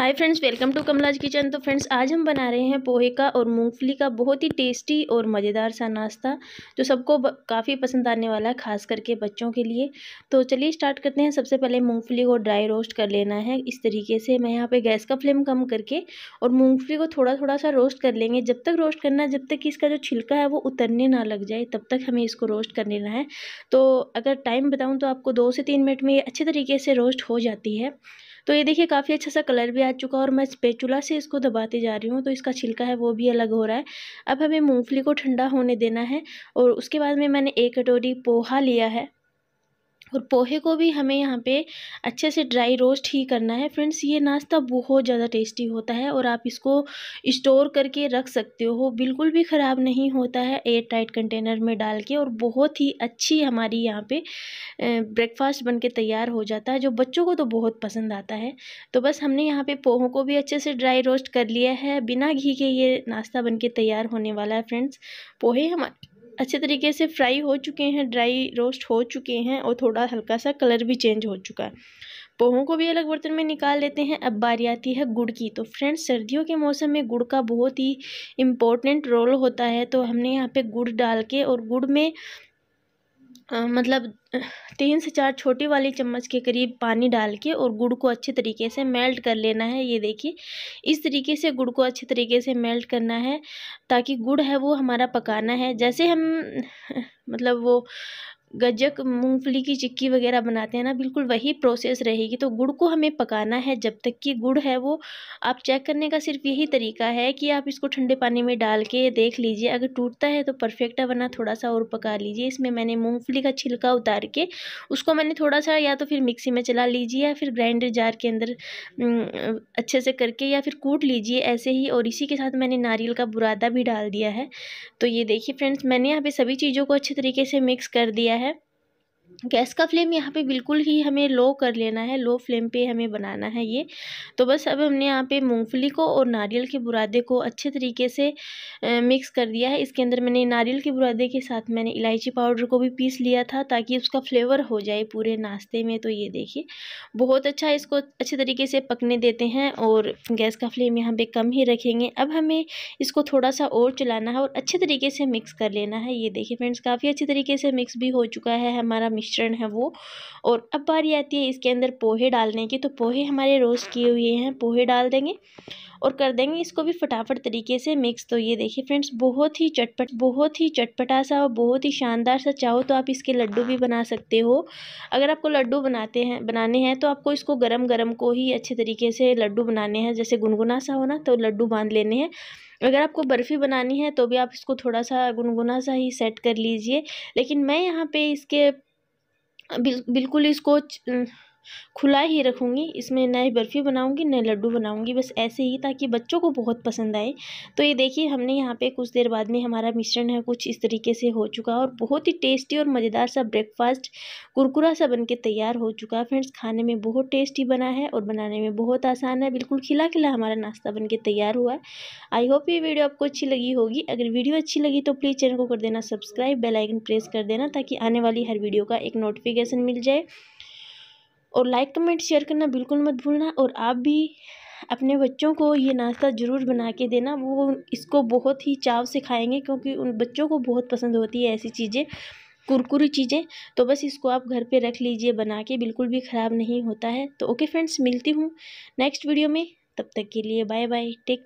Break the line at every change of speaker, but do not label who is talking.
hi friends welcome to Kamala's kitchen तो friends आज हम बना रहे हैं पोहे का और मूंगफली का बहुत ही टेस्टी और मज़ेदार सा नाश्ता जो सबको काफ़ी पसंद आने वाला है खास करके बच्चों के लिए तो चलिए स्टार्ट करते हैं सबसे पहले मूंगफली को ड्राई रोस्ट कर लेना है इस तरीके से मैं यहाँ पे गैस का फ्लेम कम करके और मूँगफली को थोड़ा थोड़ा सा रोस्ट कर लेंगे जब तक रोस्ट करना है जब तक इसका जो छिलका है वो उतरने ना लग जाए तब तक हमें इसको रोस्ट कर लेना है तो अगर टाइम बताऊँ तो आपको दो से तीन मिनट में अच्छे तरीके से रोस्ट हो जाती है तो ये देखिए काफ़ी अच्छा सा कलर भी आ चुका है और मैं स्पेचुला से इसको दबाते जा रही हूँ तो इसका छिलका है वो भी अलग हो रहा है अब हमें मूँगफली को ठंडा होने देना है और उसके बाद में मैंने एक कटोरी पोहा लिया है और पोहे को भी हमें यहाँ पे अच्छे से ड्राई रोस्ट ही करना है फ्रेंड्स ये नाश्ता बहुत ज़्यादा टेस्टी होता है और आप इसको स्टोर करके रख सकते हो बिल्कुल भी ख़राब नहीं होता है एयर टाइट कंटेनर में डाल के और बहुत ही अच्छी हमारी यहाँ पे ब्रेकफास्ट बन के तैयार हो जाता है जो बच्चों को तो बहुत पसंद आता है तो बस हमने यहाँ पर पोहों को भी अच्छे से ड्राई रोस्ट कर लिया है बिना घी के ये नाश्ता बन के तैयार होने वाला है फ्रेंड्स पोहे हमारे अच्छे तरीके से फ्राई हो चुके हैं ड्राई रोस्ट हो चुके हैं और थोड़ा हल्का सा कलर भी चेंज हो चुका है पोहों को भी अलग बर्तन में निकाल लेते हैं अब बारी आती है गुड़ की तो फ्रेंड्स सर्दियों के मौसम में गुड़ का बहुत ही इम्पोर्टेंट रोल होता है तो हमने यहाँ पे गुड़ डाल के और गुड़ में मतलब तीन से चार छोटी वाली चम्मच के करीब पानी डाल के और गुड़ को अच्छे तरीके से मेल्ट कर लेना है ये देखिए इस तरीके से गुड़ को अच्छे तरीके से मेल्ट करना है ताकि गुड़ है वो हमारा पकाना है जैसे हम मतलब वो गजक मूंगफली की चिक्की वगैरह बनाते हैं ना बिल्कुल वही प्रोसेस रहेगी तो गुड़ को हमें पकाना है जब तक कि गुड़ है वो आप चेक करने का सिर्फ यही तरीका है कि आप इसको ठंडे पानी में डाल के देख लीजिए अगर टूटता है तो परफेक्ट है वरना थोड़ा सा और पका लीजिए इसमें मैंने मूँगफली का छिलका उतार के उसको मैंने थोड़ा सा या तो फिर मिक्सी में चला लीजिए या फिर ग्राइंडर जार के अंदर अच्छे से करके या फिर कूट लीजिए ऐसे ही और इसी के साथ मैंने नारियल का बुरादा भी डाल दिया है तो ये देखिए फ्रेंड्स मैंने यहाँ पर सभी चीज़ों को अच्छे तरीके से मिक्स कर दिया हैं गैस का फ्लेम यहाँ पे बिल्कुल ही हमें लो कर लेना है लो फ्लेम पे हमें बनाना है ये तो बस अब हमने यहाँ पे मूंगफली को और नारियल के बुरादे को अच्छे तरीके से मिक्स कर दिया है इसके अंदर मैंने नारियल के बुरादे के साथ मैंने इलायची पाउडर को भी पीस लिया था ताकि उसका फ्लेवर हो जाए पूरे नाश्ते में तो ये देखिए बहुत अच्छा इसको अच्छे तरीके से पकने देते हैं और गैस का फ्लेम यहाँ पर कम ही रखेंगे अब हमें इसको थोड़ा सा और चलाना है और अच्छे तरीके से मिक्स कर लेना है ये देखिए फ्रेंड्स काफ़ी अच्छे तरीके से मिक्स भी हो चुका है हमारा मिश्रण है वो और अब बारी आती है इसके अंदर पोहे डालने की तो पोहे हमारे रोस्ट किए हुए हैं पोहे डाल देंगे और कर देंगे इसको भी फटाफट तरीके से मिक्स तो ये देखिए फ्रेंड्स बहुत ही चटपट बहुत ही चटपटा सा और बहुत ही शानदार सा चाहो तो आप इसके लड्डू भी बना सकते हो अगर आपको लड्डू बनाते हैं बनाने हैं तो आपको इसको गरम गरम को ही अच्छे तरीके से लड्डू बनाने हैं जैसे गुनगुना सा हो ना तो लड्डू बांध लेने हैं अगर आपको बर्फ़ी बनानी है तो भी आप इसको थोड़ा सा गुनगुना सा ही सेट कर लीजिए लेकिन मैं यहाँ पे इसके बिल्कुल इसको खुला ही रखूँगी इसमें न ही बर्फ़ी बनाऊँगी न लड्डू बनाऊँगी बस ऐसे ही ताकि बच्चों को बहुत पसंद आए तो ये देखिए हमने यहाँ पे कुछ देर बाद में हमारा मिश्रण है कुछ इस तरीके से हो चुका और बहुत ही टेस्टी और मज़ेदार सा ब्रेकफास्ट कुरकुरा सा बन के तैयार हो चुका फ्रेंड्स खाने में बहुत टेस्टी बना है और बनाने में बहुत आसान है बिल्कुल खिला खिला हमारा नाश्ता बन तैयार हुआ है आई होप ये वीडियो आपको अच्छी लगी होगी अगर वीडियो अच्छी लगी तो प्लीज़ चैनल को कर देना सब्सक्राइब बेलाइकन प्रेस कर देना ताकि आने वाली हर वीडियो का एक नोटिफिकेशन मिल जाए और लाइक कमेंट शेयर करना बिल्कुल मत भूलना और आप भी अपने बच्चों को ये नाश्ता ज़रूर बना के देना वो इसको बहुत ही चाव से खाएंगे क्योंकि उन बच्चों को बहुत पसंद होती है ऐसी चीज़ें कुरकुरी चीज़ें तो बस इसको आप घर पे रख लीजिए बना के बिल्कुल भी ख़राब नहीं होता है तो ओके फ्रेंड्स मिलती हूँ नेक्स्ट वीडियो में तब तक के लिए बाय बाय टेक